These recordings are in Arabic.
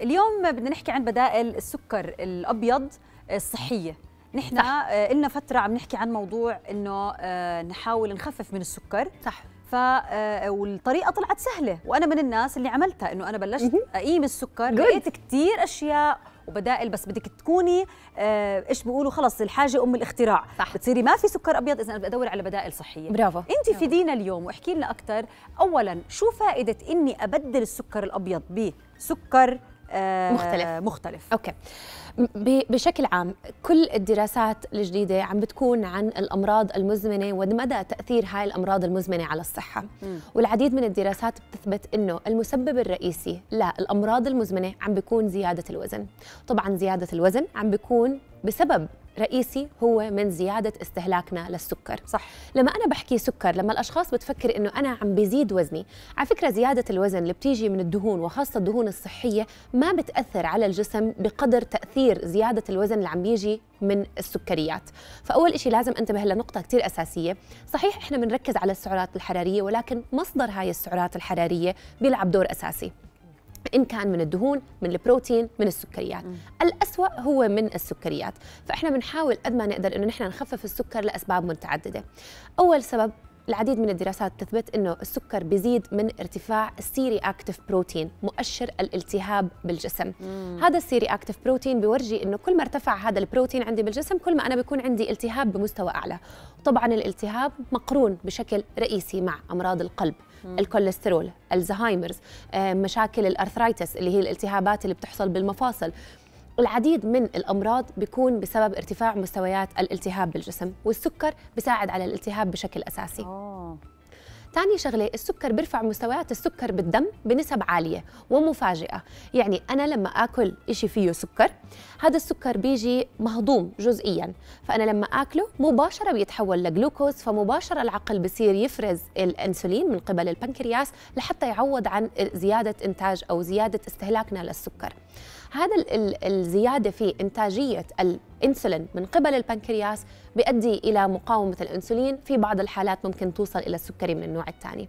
اليوم بدنا نحكي عن بدائل السكر الابيض الصحيه نحن آه، لنا فتره عم نحكي عن موضوع انه آه، نحاول نخفف من السكر صح ف آه، والطريقه طلعت سهله وانا من الناس اللي عملتها انه انا بلشت اقيم السكر لقيت كثير اشياء وبدائل بس بدك تكوني ايش بيقولوا خلص الحاجه ام الاختراع صح. بتصيري ما في سكر ابيض اذا انا بدي ادور على بدائل صحيه برافو انت فيدينا اليوم واحكي لنا اكثر اولا شو فائده اني ابدل السكر الابيض بسكر آه، مختلف مختلف اوكي بشكل عام كل الدراسات الجديده عم بتكون عن الامراض المزمنه ومدى تاثير هاي الامراض المزمنه على الصحه والعديد من الدراسات بتثبت انه المسبب الرئيسي للامراض المزمنه عم بيكون زياده الوزن طبعا زياده الوزن عم بيكون بسبب رئيسي هو من زيادة استهلاكنا للسكر صح لما أنا بحكي سكر لما الأشخاص بتفكر إنه أنا عم بزيد وزني على فكرة زيادة الوزن اللي بتيجي من الدهون وخاصة الدهون الصحية ما بتأثر على الجسم بقدر تأثير زيادة الوزن اللي عم بيجي من السكريات فأول شيء لازم أنتبه لنقطة كتير أساسية صحيح إحنا بنركز على السعرات الحرارية ولكن مصدر هاي السعرات الحرارية بيلعب دور أساسي إن كان من الدهون من البروتين من السكريات م. الأسوأ هو من السكريات فإحنا بنحاول قد ما نقدر إنه نحن نخفف السكر لأسباب متعددة أول سبب العديد من الدراسات تثبت انه السكر بيزيد من ارتفاع السيري اكتف بروتين مؤشر الالتهاب بالجسم مم. هذا السيري اكتف بروتين بيورجي انه كل ما ارتفع هذا البروتين عندي بالجسم كل ما انا بكون عندي التهاب بمستوى اعلى طبعا الالتهاب مقرون بشكل رئيسي مع امراض القلب الكوليسترول الزهايمرز آه، مشاكل الارثرايتس اللي هي الالتهابات اللي بتحصل بالمفاصل العديد من الامراض بيكون بسبب ارتفاع مستويات الالتهاب بالجسم والسكر بيساعد على الالتهاب بشكل اساسي أوه. ثاني شغله السكر بيرفع مستويات السكر بالدم بنسب عاليه ومفاجئه يعني انا لما اكل شيء فيه سكر هذا السكر بيجي مهضوم جزئيا فانا لما اكله مباشره بيتحول لجلوكوز فمباشره العقل بصير يفرز الانسولين من قبل البنكرياس لحتى يعوض عن زياده انتاج او زياده استهلاكنا للسكر هذا الزياده في انتاجيه انسولين من قبل البنكرياس بيؤدي الى مقاومه الانسولين في بعض الحالات ممكن توصل الى السكري من النوع الثاني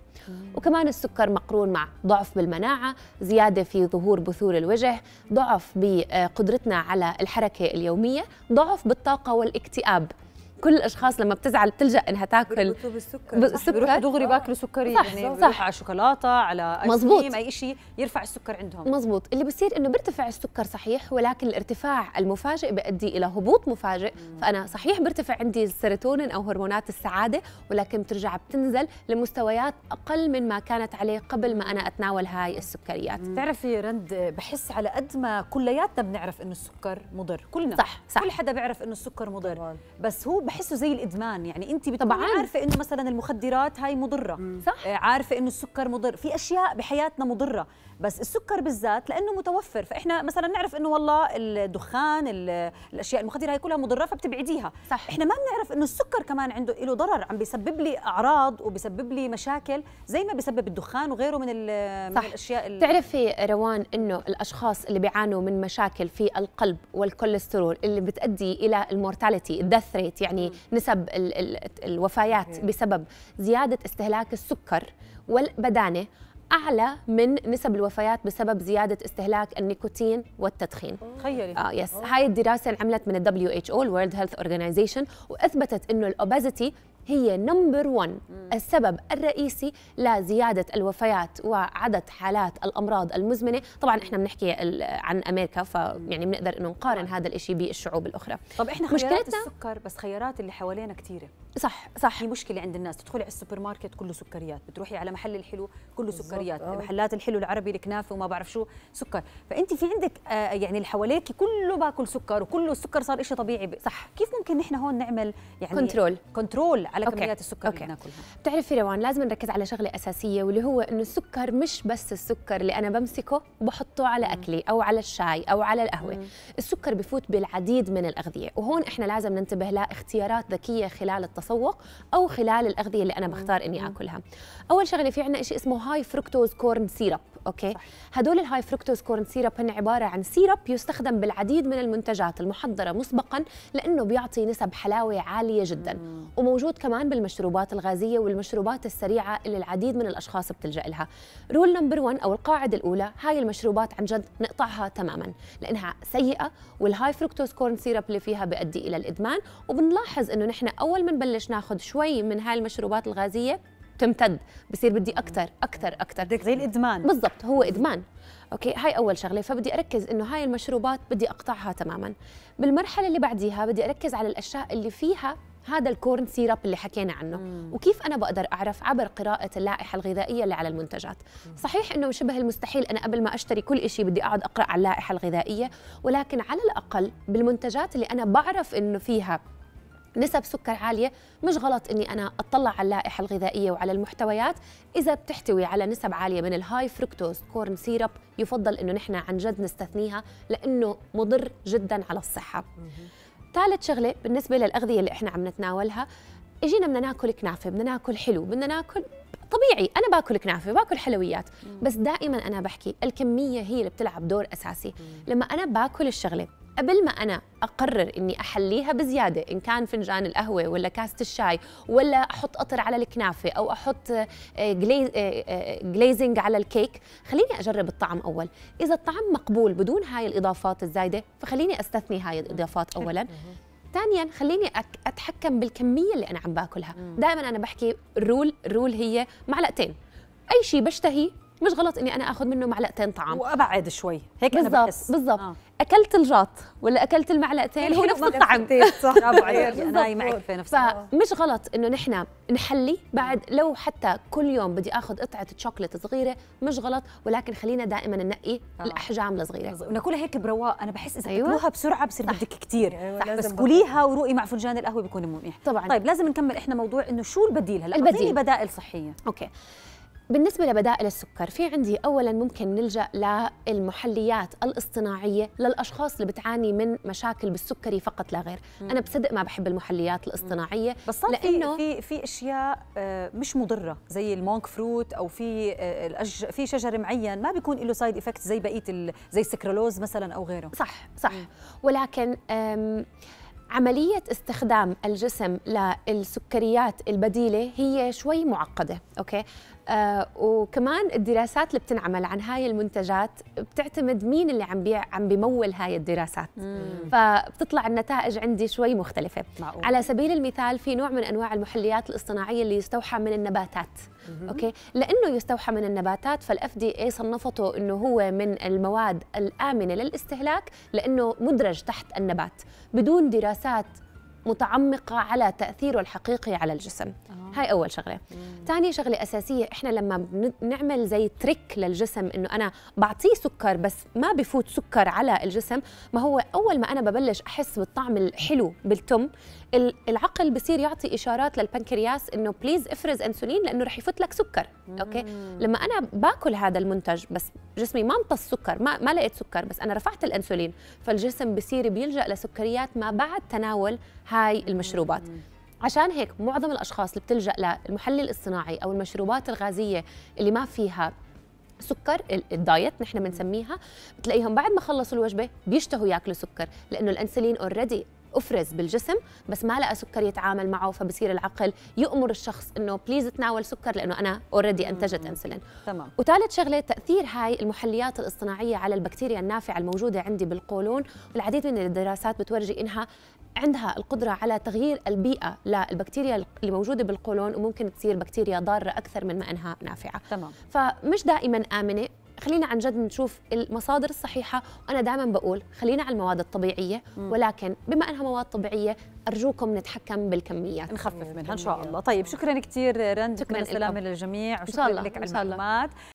وكمان السكر مقرون مع ضعف بالمناعه زياده في ظهور بثور الوجه ضعف بقدرتنا على الحركه اليوميه ضعف بالطاقه والاكتئاب كل الاشخاص لما بتزعل بتلجا انها تاكل بالسكر بيروحوا دغري باكلوا سكري صح يعني صح على شوكولاته على مزبوط اي شيء يرفع السكر عندهم مزبوط اللي بصير انه بيرتفع السكر صحيح ولكن الارتفاع المفاجئ بيؤدي الى هبوط مفاجئ مم. فانا صحيح بيرتفع عندي السيروتونين او هرمونات السعاده ولكن بترجع بتنزل لمستويات اقل من ما كانت عليه قبل ما انا اتناول هاي السكريات بتعرفي رند بحس على قد ما كلياتنا بنعرف انه السكر مضر كلنا صح, صح. كل حدا بيعرف انه السكر مضر طبعا. بس هو بحسه زي الادمان يعني انت طبعا عارفه انه مثلا المخدرات هاي مضره آه، صح عارفه انه السكر مضر في اشياء بحياتنا مضره بس السكر بالذات لانه متوفر فاحنا مثلا نعرف انه والله الدخان الاشياء المخدره هي كلها مضره فبتبعديها صح احنا ما بنعرف انه السكر كمان عنده له ضرر عم بيسبب لي اعراض وبيسبب لي مشاكل زي ما بيسبب الدخان وغيره من, من صح. الاشياء تعرفي روان انه الاشخاص اللي بيعانوا من مشاكل في القلب والكوليسترول اللي بتؤدي الى المورتاليتي الديث ريت يعني يعني نسب ال ال الوفيات إيه. بسبب زياده استهلاك السكر والبدانه اعلى من نسب الوفيات بسبب زياده استهلاك النيكوتين والتدخين تخيلي اه يس أوه. هاي الدراسه انعملت من الدبليو اتش او الورلد هيلث اورجانيزيشن واثبتت انه الاوبازيتي هي نمبر 1 السبب الرئيسي لزياده الوفيات وعدد حالات الامراض المزمنه طبعا احنا بنحكي عن امريكا فيعني بنقدر انه نقارن نعم. هذا الشيء بالشعوب الاخرى طب احنا خيارات مشكلتنا السكر بس خيارات اللي حوالينا كثيره صح صح في مشكلة عند الناس تدخلي على السوبر ماركت كله سكريات بتروحي على محل الحلو كله سكريات آه. محلات الحلو العربي الكنافه وما بعرف شو سكر فانت في عندك آه يعني اللي حواليك كله باكل سكر وكله السكر صار شيء طبيعي صح كيف ممكن نحن هون نعمل يعني كنترول كنترول على أوكي. كميات السكر أوكي. اللي بناكلها بتعرفي روان لازم نركز على شغله اساسيه واللي هو انه السكر مش بس السكر اللي انا بمسكه وبحطه على اكلي او على الشاي او على القهوه م. السكر بفوت بالعديد من الاغذيه وهون احنا لازم ننتبه لاختيارات ذكيه خلال التصميم التسوق او خلال الاغذيه اللي انا بختار اني اكلها اول شغله في عندنا شيء اسمه هاي فركتوز كورن سيرب اوكي صح. هدول الهاي فركتوز كورن سيرب هن عباره عن سيرب يستخدم بالعديد من المنتجات المحضره مسبقا لانه بيعطي نسب حلاوه عاليه جدا مم. وموجود كمان بالمشروبات الغازيه والمشروبات السريعه اللي العديد من الاشخاص بتلجا لها رول نمبر 1 او القاعده الاولى هاي المشروبات عن جد نقطعها تماما لانها سيئه والهاي فركتوز كورن سيرب اللي فيها بيؤدي الى الادمان وبنلاحظ انه نحن اول ما نبلش بلش ناخذ شوي من هاي المشروبات الغازيه تمتد بصير بدي اكثر اكثر اكثر زي الادمان بالضبط هو ادمان اوكي هاي اول شغله فبدي اركز انه هاي المشروبات بدي اقطعها تماما بالمرحله اللي بعديها بدي اركز على الاشياء اللي فيها هذا الكورن سيرب اللي حكينا عنه مم. وكيف انا بقدر اعرف عبر قراءه اللائحه الغذائيه اللي على المنتجات مم. صحيح انه شبه المستحيل انا قبل ما اشتري كل شيء بدي اقعد اقرا على اللائحه الغذائيه ولكن على الاقل بالمنتجات اللي انا بعرف انه فيها نسب سكر عاليه مش غلط اني انا اطلع على اللائحه الغذائيه وعلى المحتويات اذا بتحتوي على نسب عاليه من الهاي فركتوز كورن سيرب يفضل انه نحن عن جد نستثنيها لانه مضر جدا على الصحه ثالث شغله بالنسبه للاغذيه اللي احنا عم نتناولها اجينا بدنا ناكل كنافه بدنا ناكل حلو بدنا ناكل طبيعي انا باكل كنافه باكل حلويات بس دائما انا بحكي الكميه هي اللي بتلعب دور اساسي لما انا باكل الشغله قبل ما أنا أقرر إني أحليها بزيادة إن كان فنجان القهوة ولا كاسة الشاي ولا أحط قطر على الكنافة أو أحط جليزنج آه، آه، آه، على الكيك خليني أجرب الطعم أول إذا الطعم مقبول بدون هاي الإضافات الزايدة فخليني أستثني هاي الإضافات أولاً ثانيا خليني اتحكم بالكميه اللي انا عم باكلها دائما انا بحكي الرول الرول هي معلقتين اي شيء بشتهي مش غلط اني انا اخذ منه معلقتين طعام وابعد شوي هيك بالزبط انا بحس بالضبط آه. اكلت الجاط ولا اكلت المعلقتين يعني هو نفس الطعم صح برافو عليك انا معك في نفس فمش غلط انه نحن نحلي بعد لو حتى كل يوم بدي اخذ قطعه شوكليت صغيره مش غلط ولكن خلينا دائما ننقي آه. الاحجام الصغيره وناكلها هيك برواق انا بحس اذا أيوة. بسرعه بصير بدك كثير أيوة بس كليها وروقي مع فنجان القهوه بيكون منيح طبعا طيب لازم نكمل احنا موضوع انه شو البديل هلا البديل بدائل صحيه اوكي بالنسبة لبدائل السكر في عندي أولا ممكن نلجأ للمحليات الاصطناعية للأشخاص اللي بتعاني من مشاكل بالسكري فقط لا غير أنا بصدق ما بحب المحليات الاصطناعية بس لأنه في في أشياء آه، مش مضرة زي المونك فروت أو في آه، في شجر معين ما بيكون له سايد إفكت زي بقية زي السكرولوز مثلا أو غيره صح صح ولكن عملية استخدام الجسم للسكريات البديلة هي شوي معقدة أوكي آه وكمان الدراسات اللي بتنعمل عن هاي المنتجات بتعتمد مين اللي عم بيع عم بمول هاي الدراسات مم. فبتطلع النتائج عندي شوي مختلفه معقول. على سبيل المثال في نوع من انواع المحليات الاصطناعيه اللي يستوحى من النباتات مم. اوكي لانه يستوحى من النباتات فالاف دي اي صنفته انه هو من المواد الامنه للاستهلاك لانه مدرج تحت النبات بدون دراسات متعمقة على تأثيره الحقيقي على الجسم آه. هاي أول شغلة ثاني شغلة أساسية إحنا لما بنعمل زي تريك للجسم إنه أنا بعطيه سكر بس ما بفوت سكر على الجسم ما هو أول ما أنا ببلش أحس بالطعم الحلو بالتم العقل بصير يعطي إشارات للبنكرياس إنه بليز افرز أنسولين لأنه رح يفوت لك سكر مم. أوكي لما أنا باكل هذا المنتج بس جسمي ما امتص سكر ما, ما لقيت سكر بس انا رفعت الانسولين فالجسم بصير بيلجا لسكريات ما بعد تناول هاي المشروبات عشان هيك معظم الاشخاص اللي بتلجا للمحلل الصناعي او المشروبات الغازيه اللي ما فيها سكر الدايت نحن بنسميها بتلاقيهم بعد ما خلصوا الوجبه بيشتهوا ياكلوا سكر لانه الانسولين اوريدي افرز بالجسم بس ما لقى سكر يتعامل معه فبصير العقل يامر الشخص انه بليز تناول سكر لانه انا اوريدي انتجت انسولين تمام وثالث شغله تاثير هاي المحليات الاصطناعيه على البكتيريا النافعه الموجوده عندي بالقولون والعديد من الدراسات بتورجي انها عندها القدرة على تغيير البيئة للبكتيريا اللي موجودة بالقولون وممكن تصير بكتيريا ضارة أكثر من ما أنها نافعة تمام. فمش دائما آمنة خلينا عن جد نشوف المصادر الصحيحه وانا دائما بقول خلينا على المواد الطبيعيه ولكن بما انها مواد طبيعيه ارجوكم نتحكم بالكميات نخفف منها ان شاء الله طيب شكرا كثير رند شكرا السلامه للجميع وشكرا لك على المعلومات